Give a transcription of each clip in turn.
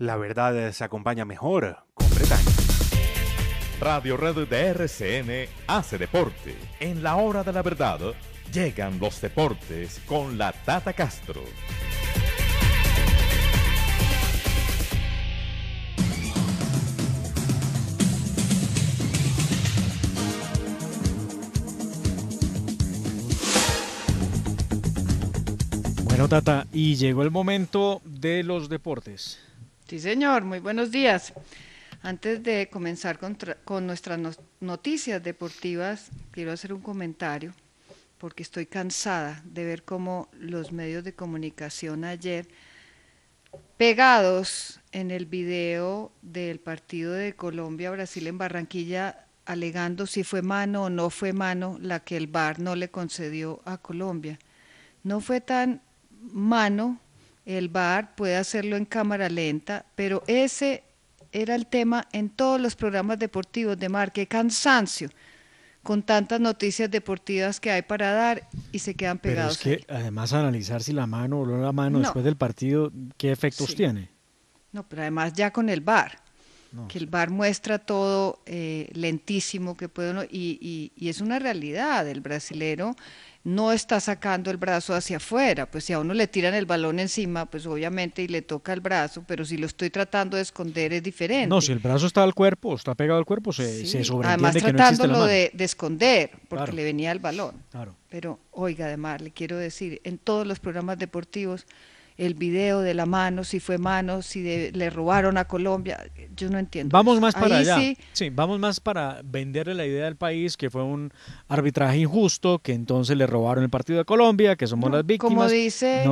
La verdad se acompaña mejor con Bretaña. Radio Red de RCN hace deporte. En la hora de la verdad llegan los deportes con la Tata Castro. Bueno, Tata, y llegó el momento de los deportes. Sí, señor, muy buenos días. Antes de comenzar con, nuestras noticias deportivas, quiero hacer un comentario porque estoy cansada de ver cómo los medios de comunicación ayer, pegados en el video del partido de Colombia-Brasil en Barranquilla, alegando si fue mano o no fue mano la que el VAR no le concedió a Colombia. No fue tan mano el bar, puede hacerlo en cámara lenta, pero ese era el tema en todos los programas deportivos de mar, qué cansancio con tantas noticias deportivas que hay para dar y se quedan pegados. es que además analizar si la mano o no la mano después del partido, ¿qué efectos tiene? No, pero además ya con el bar que el bar muestra todo eh, lentísimo que puede uno, y, es una realidad, el brasilero no está sacando el brazo hacia afuera, pues si a uno le tiran el balón encima, pues obviamente y le toca el brazo, pero si lo estoy tratando de esconder es diferente. No, si el brazo está al cuerpo, está pegado al cuerpo, se, sí. se sobreentiende Además tratándolo De, de, esconder, porque le venía el balón. Claro. Pero, oiga, además, le quiero decir, en todos los programas deportivos el video de la mano, si fue mano, si le robaron a Colombia, yo no entiendo. Vamos más para allá. Sí. vamos más para venderle la idea del país que fue un arbitraje injusto, que entonces le robaron el partido a Colombia, que somos las víctimas. Como dice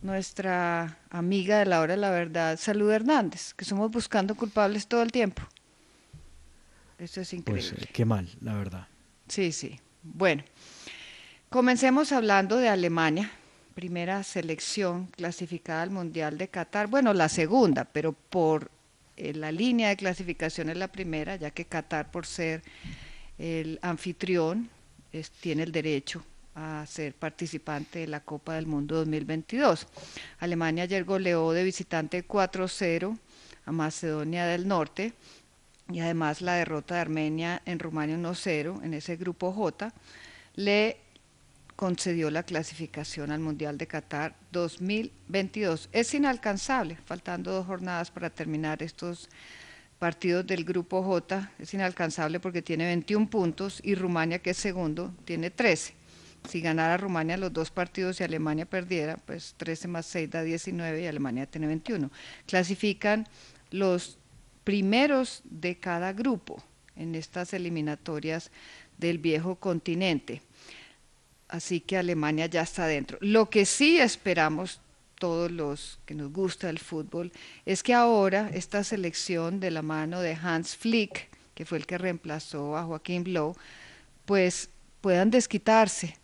nuestra amiga de la hora de la verdad, Salud Hernández, que somos buscando culpables todo el tiempo. Eso es pues, increíble. Eh, qué mal, la verdad. Sí, sí. Bueno, comencemos hablando de Alemania, primera selección clasificada al Mundial de Qatar, bueno, la segunda, pero por eh, la línea de clasificación es la primera, ya que Qatar, por ser el anfitrión, tiene el derecho a ser participante de la Copa del Mundo 2022. Alemania ayer goleó de visitante 4-0 a Macedonia del Norte y además la derrota de Armenia en Rumania 1-0 en ese grupo J le concedió la clasificación al Mundial de Qatar 2022. Es inalcanzable, faltando dos jornadas para terminar estos partidos del grupo J, es inalcanzable porque tiene 21 puntos y Rumania, que es segundo, tiene 13. Si ganara Rumania los dos partidos y Alemania perdiera, pues 13 más 6 da 19 y Alemania tiene 21. Clasifican los primeros de cada grupo en estas eliminatorias del viejo continente. Así que Alemania ya está dentro. Lo que sí esperamos todos los que nos gusta el fútbol es que ahora esta selección de la mano de Hans Flick, que fue el que reemplazó a Joaquín Blow, pues puedan desquitarse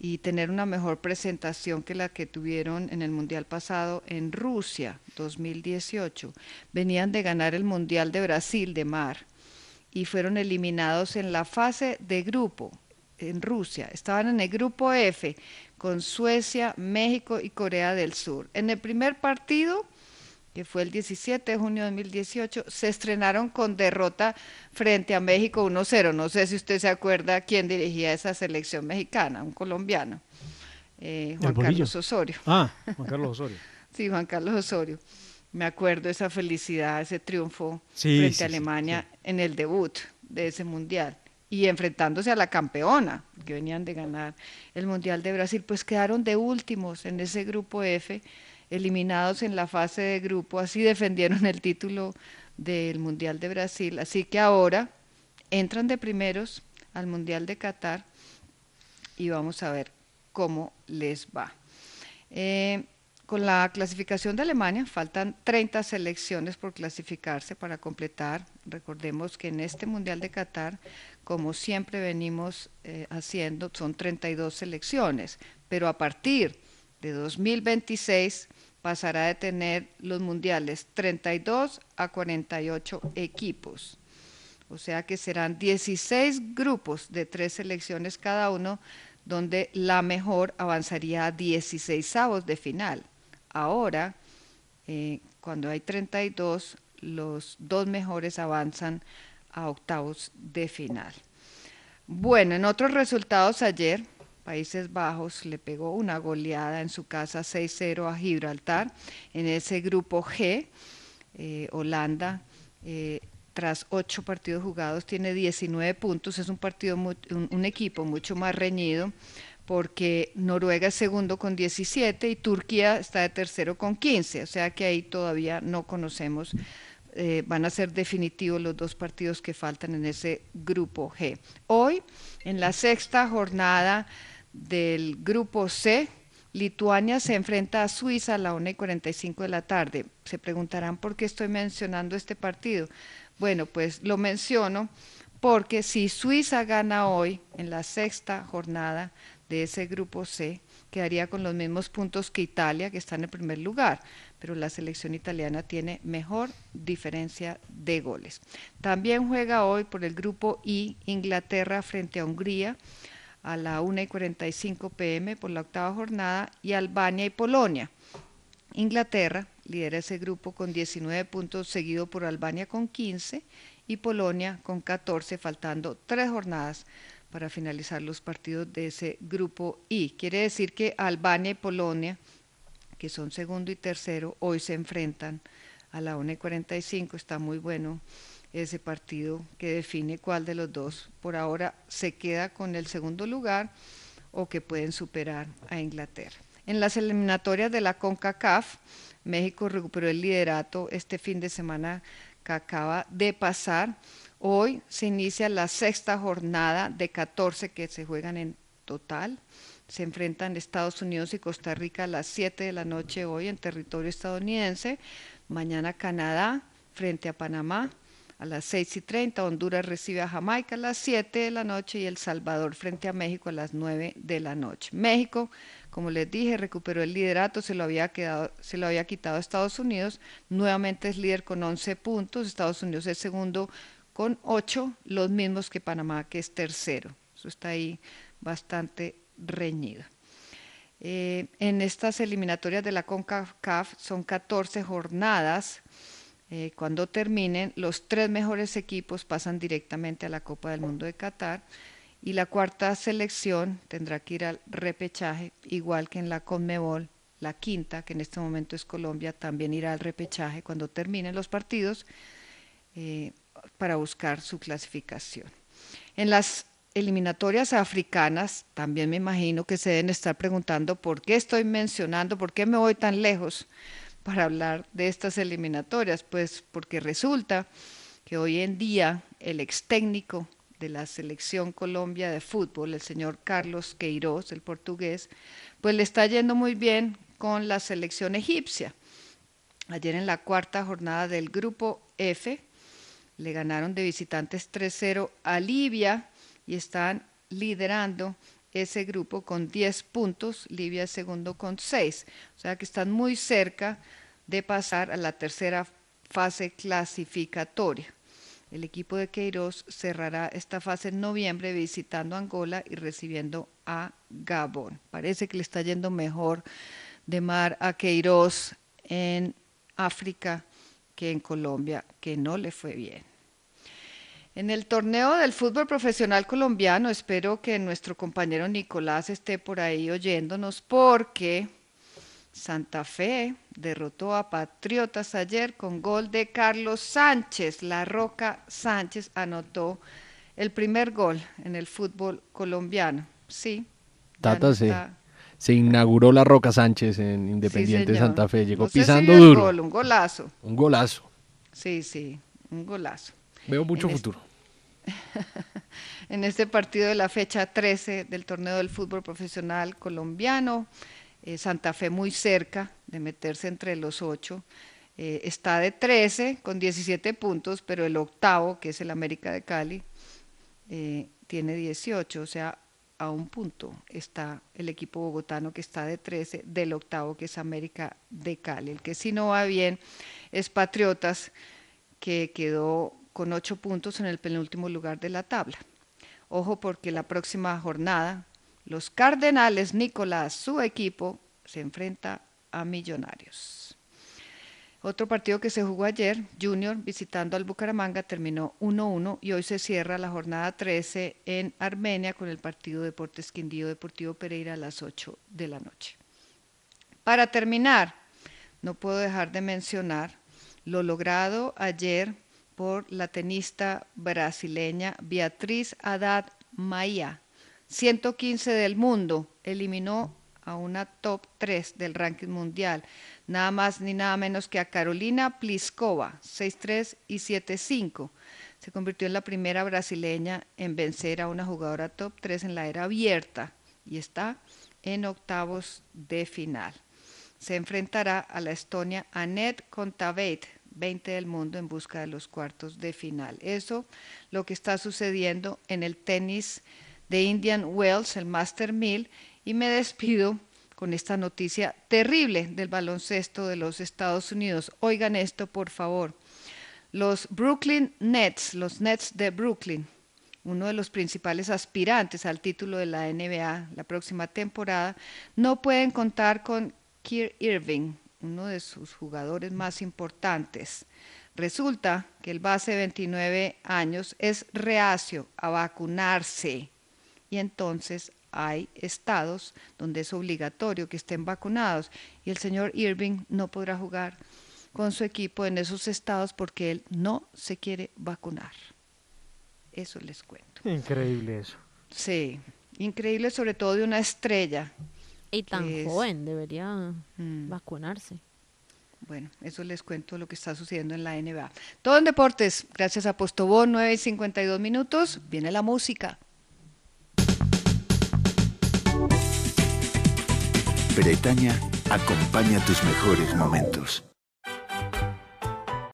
y tener una mejor presentación que la que tuvieron en el Mundial pasado en Rusia 2018. Venían de ganar el Mundial de Brasil de Mar y fueron eliminados en la fase de grupo en Rusia. Estaban en el grupo F con Suecia, México y Corea del Sur. En el primer partido, que fue el 17 de junio de 2018, se estrenaron con derrota frente a México 1-0. No sé si usted se acuerda quién dirigía esa selección mexicana, un colombiano, eh, Juan Carlos Osorio. Ah, Juan Carlos Osorio. sí, Juan Carlos Osorio. Me acuerdo esa felicidad, ese triunfo frente a Alemania en el debut de ese mundial y enfrentándose a la campeona, que venían de ganar el Mundial de Brasil, pues quedaron de últimos en ese grupo F, eliminados en la fase de grupo, así defendieron el título del Mundial de Brasil, así que ahora entran de primeros al Mundial de Qatar y vamos a ver cómo les va. Eh, con la clasificación de Alemania faltan 30 selecciones por clasificarse para completar. Recordemos que en este Mundial de Qatar, como siempre venimos eh, haciendo, son 32 selecciones, pero a partir de 2026 pasará de tener los mundiales 32 a 48 equipos. O sea que serán 16 grupos de tres selecciones cada uno, donde la mejor avanzaría a 16 avos de final. Ahora, eh, cuando hay 32, los dos mejores avanzan a octavos de final. Bueno, en otros resultados ayer, Países Bajos le pegó una goleada en su casa 6-0 a Gibraltar. En ese grupo G, eh, Holanda, eh, tras ocho partidos jugados, tiene 19 puntos. Es un, partido un equipo mucho más reñido porque Noruega es segundo con 17 y Turquía está de tercero con 15, o sea que ahí todavía no conocemos, eh, van a ser definitivos los dos partidos que faltan en ese grupo G. Hoy, en la sexta jornada del grupo C, Lituania se enfrenta a Suiza a la 1.45 y 45 de la tarde. Se preguntarán por qué estoy mencionando este partido. Bueno, pues lo menciono porque si Suiza gana hoy en la sexta jornada de ese grupo C, quedaría con los mismos puntos que Italia, que está en el primer lugar, pero la selección italiana tiene mejor diferencia de goles. También juega hoy por el grupo I Inglaterra frente a Hungría a la 1 y 45 pm por la octava jornada y Albania y Polonia. Inglaterra lidera ese grupo con 19 puntos, seguido por Albania con 15 y Polonia con 14, faltando tres jornadas para finalizar los partidos de ese grupo I. Quiere decir que Albania y Polonia, que son segundo y tercero, hoy se enfrentan a la 1 45. Está muy bueno ese partido que define cuál de los dos por ahora se queda con el segundo lugar o que pueden superar a Inglaterra. En las eliminatorias de la CONCACAF, México recuperó el liderato este fin de semana que acaba de pasar. Hoy se inicia la sexta jornada de 14 que se juegan en total. Se enfrentan Estados Unidos y Costa Rica a las 7 de la noche hoy en territorio estadounidense. Mañana Canadá frente a Panamá a las 6 y 30, Honduras recibe a Jamaica a las 7 de la noche y El Salvador frente a México a las 9 de la noche. México, como les dije, recuperó el liderato, se lo había, quedado, se lo había quitado a Estados Unidos, nuevamente es líder con 11 puntos, Estados Unidos es segundo con 8, los mismos que Panamá, que es tercero. Eso está ahí bastante reñido. Eh, en estas eliminatorias de la CONCACAF son 14 jornadas. Eh, cuando terminen, los tres mejores equipos pasan directamente a la Copa del Mundo de Qatar y la cuarta selección tendrá que ir al repechaje, igual que en la Conmebol. La quinta, que en este momento es Colombia, también irá al repechaje cuando terminen los partidos eh, para buscar su clasificación. En las eliminatorias africanas, también me imagino que se deben estar preguntando por qué estoy mencionando, por qué me voy tan lejos para hablar de estas eliminatorias, pues porque resulta que hoy en día el ex técnico de la selección Colombia de fútbol, el señor Carlos Queiroz, el portugués, pues le está yendo muy bien con la selección egipcia. Ayer en la cuarta jornada del grupo F le ganaron de visitantes 3-0 a Libia y están liderando ese grupo con 10 puntos, Libia segundo con 6. O sea que están muy cerca de pasar a la tercera fase clasificatoria. El equipo de Queiroz cerrará esta fase en noviembre visitando Angola y recibiendo a Gabón. Parece que le está yendo mejor de mar a Queiroz en África que en Colombia, que no le fue bien. En el torneo del fútbol profesional colombiano, espero que nuestro compañero Nicolás esté por ahí oyéndonos porque Santa Fe derrotó a Patriotas ayer con gol de Carlos Sánchez. La Roca Sánchez anotó el primer gol en el fútbol colombiano. Sí. se, inauguró la Roca Sánchez en Independiente Santa Fe. Llegó pisando duro. un golazo. Un golazo. Sí, sí, un golazo. Veo mucho futuro. en este partido de la fecha 13 del torneo del fútbol profesional colombiano, eh, Santa Fe muy cerca de meterse entre los ocho. Eh, está de 13 con 17 puntos, pero el octavo, que es el América de Cali, eh, tiene 18, o sea, a un punto está el equipo bogotano que está de 13 del octavo, que es América de Cali. El que si no va bien es Patriotas, que quedó con ocho puntos en el penúltimo lugar de la tabla. Ojo porque la próxima jornada los Cardenales Nicolás, su equipo, se enfrenta a Millonarios. Otro partido que se jugó ayer, Junior visitando al Bucaramanga, terminó 1-1 y hoy se cierra la jornada 13 en Armenia con el partido Deportes Quindío Deportivo Pereira a las 8 de la noche. Para terminar, no puedo dejar de mencionar lo logrado ayer la tenista brasileña Beatriz Haddad Maia, 115 del mundo, eliminó a una top 3 del ranking mundial, nada más ni nada menos que a Carolina Pliskova, 6-3 y 7-5. Se convirtió en la primera brasileña en vencer a una jugadora top 3 en la era abierta y está en octavos de final. Se enfrentará a la Estonia Annette Kontaveit, 20 del mundo en busca de los cuartos de final. Eso lo que está sucediendo en el tenis de Indian Wells, el Master Mill, y me despido con esta noticia terrible del baloncesto de los Estados Unidos. Oigan esto, por favor. Los Brooklyn Nets, los Nets de Brooklyn, uno de los principales aspirantes al título de la NBA la próxima temporada, no pueden contar con Keir Irving, uno de sus jugadores más importantes. Resulta que el base de 29 años es reacio a vacunarse y entonces hay estados donde es obligatorio que estén vacunados y el señor Irving no podrá jugar con su equipo en esos estados porque él no se quiere vacunar. Eso les cuento. Increíble eso. Sí, increíble sobre todo de una estrella y tan joven debería mm. vacunarse. Bueno, eso les cuento lo que está sucediendo en la NBA. Todo en deportes, gracias a Postobón, 9 y 52 minutos, viene la música. Bretaña acompaña tus mejores momentos.